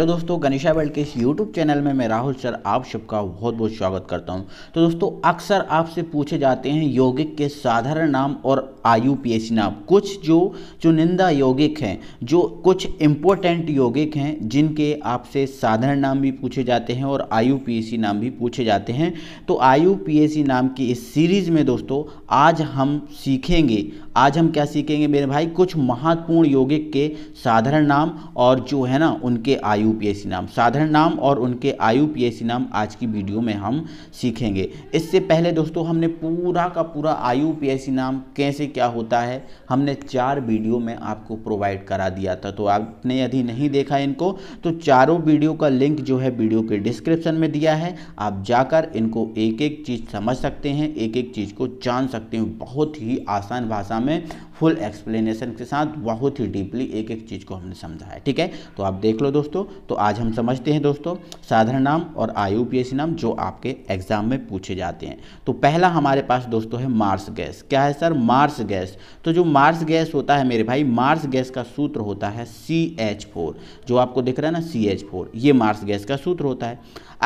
hello तो दोस्तों Ganesha world के इस यूट्यूब चैनल में मैं राहुल सर आप सबका बहुत बहुत स्वागत करता हूं तो दोस्तों अक्सर आपसे पूछे जाते हैं यौगिक के साधारण नाम और आयु पी नाम कुछ जो चुनिंदा यौगिक हैं जो कुछ इम्पोर्टेंट यौगिक हैं जिनके आपसे साधारण नाम भी पूछे जाते हैं और आयु पी नाम भी पूछे जाते हैं तो आयु पी नाम की इस सीरीज़ में दोस्तों आज हम सीखेंगे आज हम क्या सीखेंगे मेरे भाई कुछ महत्वपूर्ण यौगिक के साधारण नाम और जो है ना उनके आयु आयु पी नाम साधारण नाम और उनके आयु पी नाम आज की वीडियो में हम सीखेंगे इससे पहले दोस्तों हमने पूरा का पूरा आयु पी नाम कैसे क्या होता है हमने चार वीडियो में आपको प्रोवाइड करा दिया था तो आपने यदि नहीं देखा इनको तो चारों वीडियो का लिंक जो है वीडियो के डिस्क्रिप्शन में दिया है आप जाकर इनको एक एक चीज़ समझ सकते हैं एक एक चीज़ को जान सकते हैं बहुत ही आसान भाषा में फुल एक्सप्लेनेशन के साथ बहुत ही डीपली एक एक चीज़ को हमने समझा है ठीक है तो आप देख लो दोस्तों तो आज हम समझते हैं दोस्तों साधारण नाम और आयु पी नाम जो आपके एग्जाम में पूछे जाते हैं तो पहला हमारे पास दोस्तों है मार्स गैस क्या है सर मार्स गैस तो जो मार्स गैस होता है मेरे भाई मार्स गैस का सूत्र होता है सी एच फोर जो आपको दिख रहा है ना सी एच फोर ये मार्स गैस का सूत्र होता है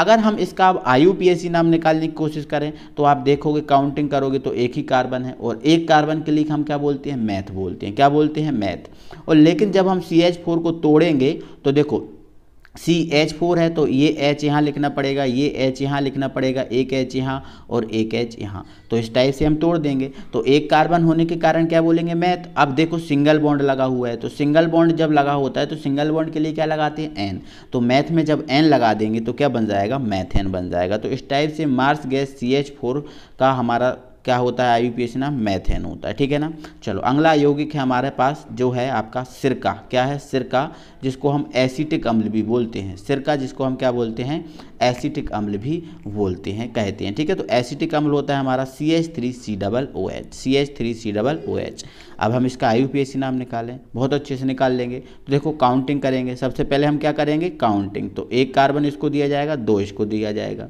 अगर हम इसका अब आयु पी नाम निकालने की कोशिश करें तो आप देखोगे काउंटिंग करोगे तो एक ही कार्बन है और एक कार्बन के लिए हम क्या बोलते हैं मैथ बोलते हैं क्या बोलते हैं मैथ और लेकिन जब हम सी फोर को तोड़ेंगे तो देखो सी एच फोर है तो ये एच यहाँ लिखना पड़ेगा ये एच यहाँ लिखना पड़ेगा एक एच यहाँ और एक एच यहाँ तो इस टाइप से हम तोड़ देंगे तो एक कार्बन होने के कारण क्या बोलेंगे मैं तो अब देखो सिंगल बॉन्ड लगा हुआ है तो सिंगल बॉन्ड जब लगा होता है तो सिंगल बॉन्ड के लिए क्या लगाते हैं एन तो मैथ में जब एन लगा देंगे तो क्या बन जाएगा मैथ बन जाएगा तो इस टाइप से marsh gas C H four का हमारा क्या होता है आई ना मैथेन होता है ठीक है ना चलो अगला यौगिक है हमारे पास जो है आपका सिरका क्या है सिरका जिसको हम एसिटिक अम्ल भी बोलते हैं सिरका जिसको हम क्या बोलते हैं एसिटिक अम्ल भी बोलते हैं कहते हैं ठीक है तो एसिटिक अम्ल होता है हमारा C H three C double O H C H three C double O H अब हम इसका आई नाम निकालें बहुत अच्छे से निकाल लेंगे तो देखो काउंटिंग करेंगे सबसे पहले हम क्या करेंगे काउंटिंग तो एक कार्बन इसको दिया जाएगा दो इसको दिया जाएगा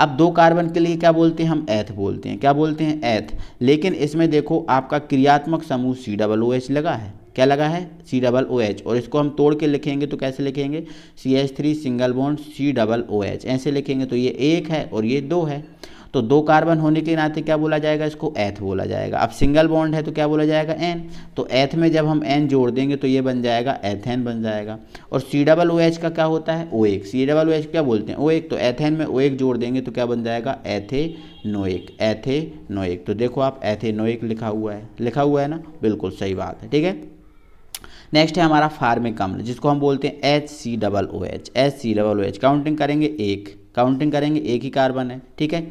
अब दो कार्बन के लिए क्या बोलते हैं हम ऐथ बोलते हैं क्या बोलते हैं ऐथ लेकिन इसमें देखो आपका क्रियात्मक समूह सी डबल ओ एच लगा है क्या लगा है सी डबल ओ एच और इसको हम तोड़ के लिखेंगे तो कैसे लिखेंगे C H three single bond C double O H ऐसे लिखेंगे तो ये एक है और ये दो है तो दो कार्बन होने के नाते क्या बोला जाएगा इसको एथ बोला जाएगा अब सिंगल बॉन्ड है तो क्या बोला जाएगा एन तो एथ में जब हम एन जोड़ देंगे तो ये बन जाएगा एथेन बन जाएगा और सी डबल ओ एच का क्या होता है ओ एक सी डबल ओ एच क्या बोलते हैं ओ एक तो एथेन में ओ एक जोड़ देंगे तो क्या बन जाएगा एथे नोएक एथे नोएक तो देखो आप एथे नोएक लिखा हुआ है लिखा हुआ है ना बिल्कुल सही बात है ठीक है नेक्स्ट है हमारा फार्मिक अम्ल जिसको हम बोलते हैं H C double O H H C double O H counting करेंगे एक काउंटिंग करेंगे एक ही कार्बन है ठीक है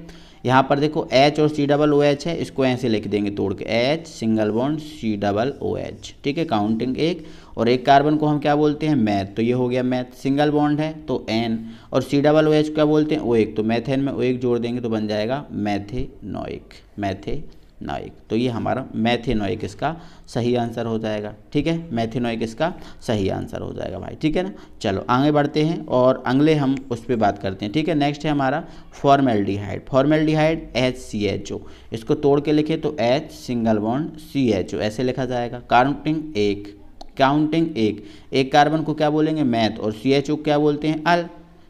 यहाँ पर देखो एच और सी डबल ओ एच है इसको ऐसे लिख देंगे तोड़ के H single bond C double O H ठीक है काउंटिंग एक और एक कार्बन को हम क्या बोलते हैं मैथ तो ये हो गया मैथ सिंगल बॉन्ड है तो एन और सी डबल ओ एच क्या बोलते हैं ओ एक तो मैथेन में ओ एक जोड़ देंगे तो बन जाएगा मैथे मैथेनोइक मैथे नॉइक तो ये हमारा मैथेनोइक इसका सही आंसर हो जाएगा ठीक है मैथेनोइक इसका सही आंसर हो जाएगा भाई ठीक है ना चलो आगे बढ़ते हैं और अगले हम उस पर बात करते हैं ठीक है नेक्स्ट है हमारा formaldehyde formaldehyde H C H O इसको तोड़ के लिखे तो H single bond C H O ऐसे लिखा जाएगा काउंटिंग एक काउंटिंग एक एक कार्बन को क्या बोलेंगे मैथ और सी एच ओ क्या बोलते हैं अल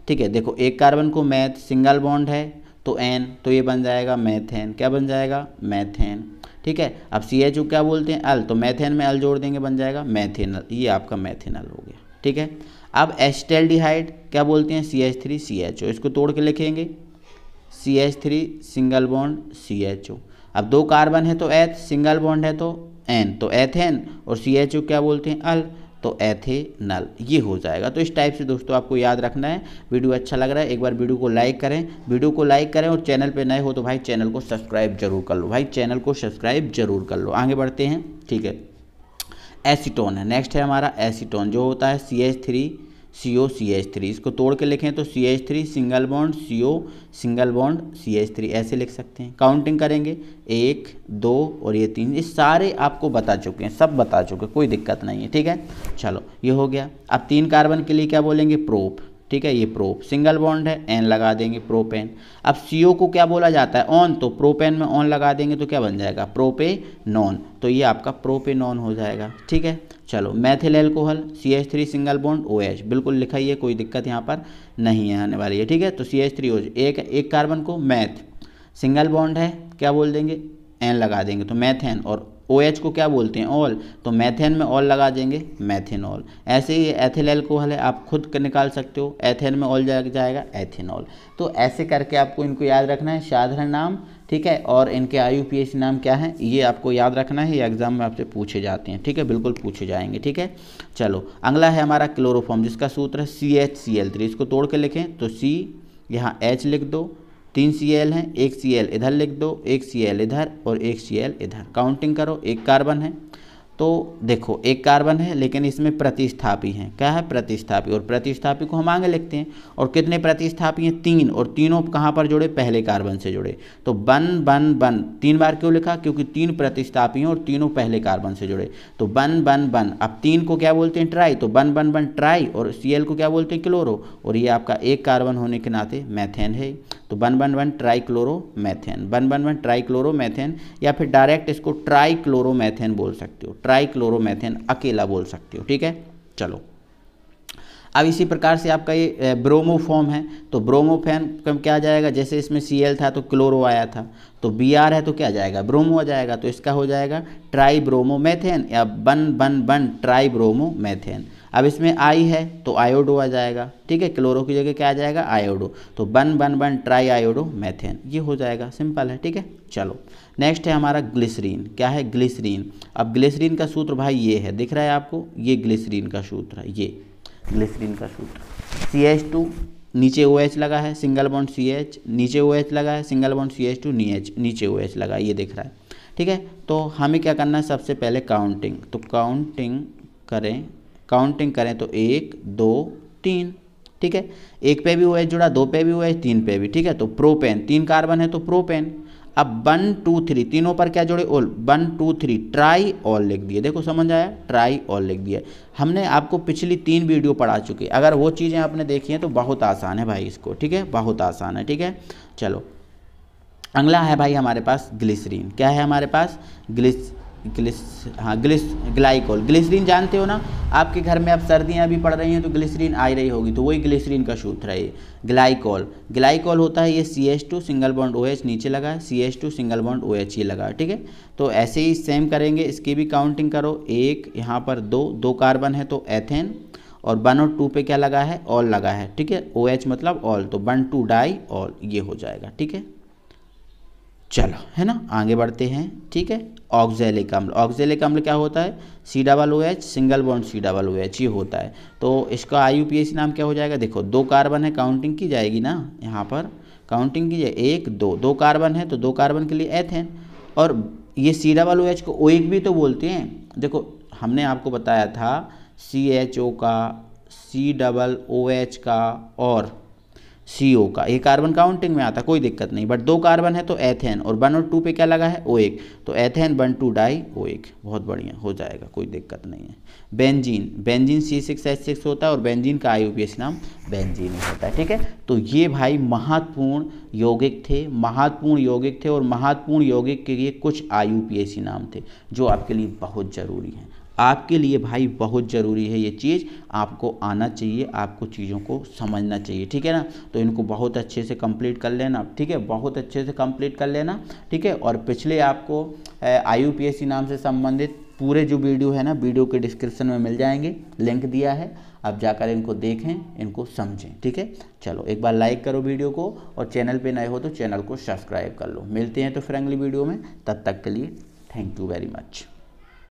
ठीक है देखो एक कार्बन को मैथ सिंगल बॉन्ड है तो एन तो ये बन जाएगा मैथेन क्या बन जाएगा मैथेन ठीक है अब सी एच क्या बोलते हैं अल तो मैथेन में अल जोड़ देंगे बन जाएगा मैथेनल ये आपका मैथेनल हो गया ठीक है अब एस्टेल्डिहाइड क्या बोलते हैं C H three C H O इसको तोड़ के लिखेंगे C H three single bond C H O अब दो कार्बन है तो एथ सिंगल बॉन्ड है तो एन तो एथेन और सी एच ओ क्या बोलते हैं अल तो एथेनल ये हो जाएगा तो इस टाइप से दोस्तों आपको याद रखना है वीडियो अच्छा लग रहा है एक बार वीडियो को लाइक करें वीडियो को लाइक करें और चैनल पर नए हो तो भाई चैनल को सब्सक्राइब जरूर कर लो भाई चैनल को सब्सक्राइब जरूर कर लो आगे बढ़ते हैं ठीक है एसीटोन है नेक्स्ट है हमारा एसीटोन जो होता है C H three C O C H three इसको तोड़ के लिखें तो C H three single bond C O single bond C H three ऐसे लिख सकते हैं काउंटिंग करेंगे एक दो और ये तीन ये सारे आपको बता चुके हैं सब बता चुके हैं कोई दिक्कत नहीं है ठीक है चलो ये हो गया अब तीन कार्बन के लिए क्या बोलेंगे प्रोप ठीक है ये प्रोप सिंगल बॉन्ड है एन लगा देंगे प्रोपेन अब सी को क्या बोला जाता है ऑन तो प्रोपेन में ऑन लगा देंगे तो क्या बन जाएगा प्रोपे नॉन तो ये आपका प्रोपे नॉन हो जाएगा ठीक है चलो methyl alcohol C H three single bond O H बिल्कुल लिखा ही है कोई दिक्कत यहाँ पर नहीं है आने वाली है ठीक है तो सी एच थ्री ओ एक एक कार्बन को मैथ सिंगल बॉन्ड है क्या बोल देंगे एन लगा देंगे तो मैथेन और ओ OH को क्या बोलते हैं ऑल तो मैथेन में ऑल लगा देंगे मैथेनॉल ऐसे ही एथिल एल्कोहल है आप खुद निकाल सकते हो एथेन में ऑल लग जाएगा एथेनॉल तो ऐसे करके आपको इनको याद रखना है साधारण नाम ठीक है और इनके आयु पी नाम क्या है ये आपको याद रखना है ये एग्जाम में आपसे पूछे जाते हैं ठीक है बिल्कुल पूछे जाएंगे ठीक है चलो अगला है हमारा क्लोरोफॉर्म जिसका सूत्र है C H C L three इसको तोड़ के लिखें तो सी यहाँ एच लिख दो तीन सी एल हैं एक सी एल इधर लिख दो एक सी एल इधर और एक सी एल इधर काउंटिंग करो एक कार्बन है तो देखो एक कार्बन है लेकिन इसमें प्रतिस्थापी हैं क्या है प्रतिस्थापी और प्रतिस्थापी को हम आगे लिखते हैं और कितने प्रतिस्थापी हैं तीन और तीनों कहाँ पर जुड़े पहले कार्बन से जुड़े तो बन वन वन तीन बार क्यों लिखा क्योंकि तीन प्रतिस्थापी हैं और तीनों पहले कार्बन से जुड़े तो बन बन वन अब तीन को क्या बोलते हैं ट्राई तो बन बन वन ट्राई और सी को क्या बोलते हैं क्लोरो और ये आपका एक कार्बन होने के नाते मैथेन है तो one one one trichloromethane one one one trichloromethane या फिर डायरेक्ट इसको ट्राईक्लोरोमेथेन बोल सकते हो ट्राईक्लोरोमेथेन अकेला बोल सकते हो ठीक है चलो अब इसी प्रकार से आपका ये ब्रोमोफॉर्म है तो ब्रोमोफेन क्या जाएगा जैसे इसमें सी था तो क्लोरो आया था तो बी है तो क्या जाएगा ब्रोमो आ जाएगा तो इसका हो जाएगा ट्राई मैथेन या बन बन बन ट्राई मैथेन अब इसमें आई है तो आयोडो आ जाएगा ठीक है क्लोरो की जगह क्या आ जाएगा आयोडो तो one one one tri iodo methane ये हो जाएगा सिंपल है ठीक है चलो नेक्स्ट है हमारा ग्लिसरीन क्या है ग्लिसरीन अब ग्लिसरीन का सूत्र भाई ये है दिख रहा है आपको ये ग्लिसरीन का सूत्र है ये ग्लिसरीन का सूत्र सी एच टू नीचे ओ एच लगा है सिंगल बॉन्ड सी एच नीचे ओ एच लगा है single bond C H two नी एच नीचे ओ एच लगा ये दिख रहा है ठीक है तो हमें क्या करना है सबसे पहले काउंटिंग तो काउंटिंग करें काउंटिंग करें तो एक दो तीन ठीक है एक पे भी हुआ है जुड़ा दो पे भी हुआ है तीन पे भी ठीक है तो प्रोपेन तीन कार्बन है तो प्रोपेन अब वन टू थ्री तीनों पर क्या जोड़े ol one two three tri ol लिख दिए देखो समझ आया ट्राई ऑल लिख दिया हमने आपको पिछली तीन वीडियो पढ़ा चुकी अगर वो चीज़ें आपने देखी हैं तो बहुत आसान है भाई इसको ठीक है बहुत आसान है ठीक है चलो अगला है भाई हमारे पास ग्लिसरीन क्या है हमारे पास ग्लिस ग्लिस हाँ ग्लिस ग्लाइकोल ग्लिसरीन जानते हो ना आपके घर में अब सर्दियाँ भी पड़ रही हैं तो ग्लिसरीन आ रही होगी तो वही ग्लिसरीन का सूत्र है ये ग्लाइकॉल ग्लाइकॉल होता है ये C H two single bond O H नीचे लगा है C H two single bond O H ये लगा ठीक है तो ऐसे ही सेम करेंगे इसकी भी काउंटिंग करो एक यहाँ पर दो दो कार्बन है तो एथेन और वन और टू पे क्या लगा है ऑल लगा है ठीक है ओ एच मतलब ऑल तो वन टू डाई ऑल ये हो जाएगा ठीक है चलो है ना आगे बढ़ते हैं ठीक है ऑक्जेलिक अम्ल ऑक्जेलिक अम्ल क्या होता है C double O H single bond C double O H ये होता है तो इसका आई नाम क्या हो जाएगा देखो दो कार्बन है काउंटिंग की जाएगी ना यहाँ पर काउंटिंग की जाए एक दो दो कार्बन है तो दो कार्बन के लिए एथेन और ये सी डबल ओ एच को ओ एक भी तो बोलते हैं देखो हमने आपको बताया था सी एच ओ का सी डबल ओ एच का और सी ओ का ये कार्बन काउंटिंग में आता कोई दिक्कत नहीं बट दो कार्बन है तो एथेन और वन और टू पे क्या लगा है ओ एक तो ethane one two dioic बहुत बढ़िया हो जाएगा कोई दिक्कत नहीं है benzene benzene C six H six होता है और बेंजीन का आई नाम बेंजीन होता है ठीक है तो ये भाई महत्वपूर्ण यौगिक थे महत्वपूर्ण यौगिक थे और महत्वपूर्ण यौगिक के लिए कुछ आई e नाम थे जो आपके लिए बहुत ज़रूरी हैं आपके लिए भाई बहुत ज़रूरी है ये चीज़ आपको आना चाहिए आपको चीज़ों को समझना चाहिए ठीक है ना तो इनको बहुत अच्छे से कंप्लीट कर लेना ठीक है बहुत अच्छे से कंप्लीट कर लेना ठीक है और पिछले आपको आई नाम से संबंधित पूरे जो वीडियो है ना वीडियो के डिस्क्रिप्शन में मिल जाएंगे लिंक दिया है आप जाकर इनको देखें इनको समझें ठीक है चलो एक बार लाइक करो वीडियो को और चैनल पर नए हो तो चैनल को सब्सक्राइब कर लो मिलते हैं तो अगली वीडियो में तब तक के लिए थैंक यू वेरी मच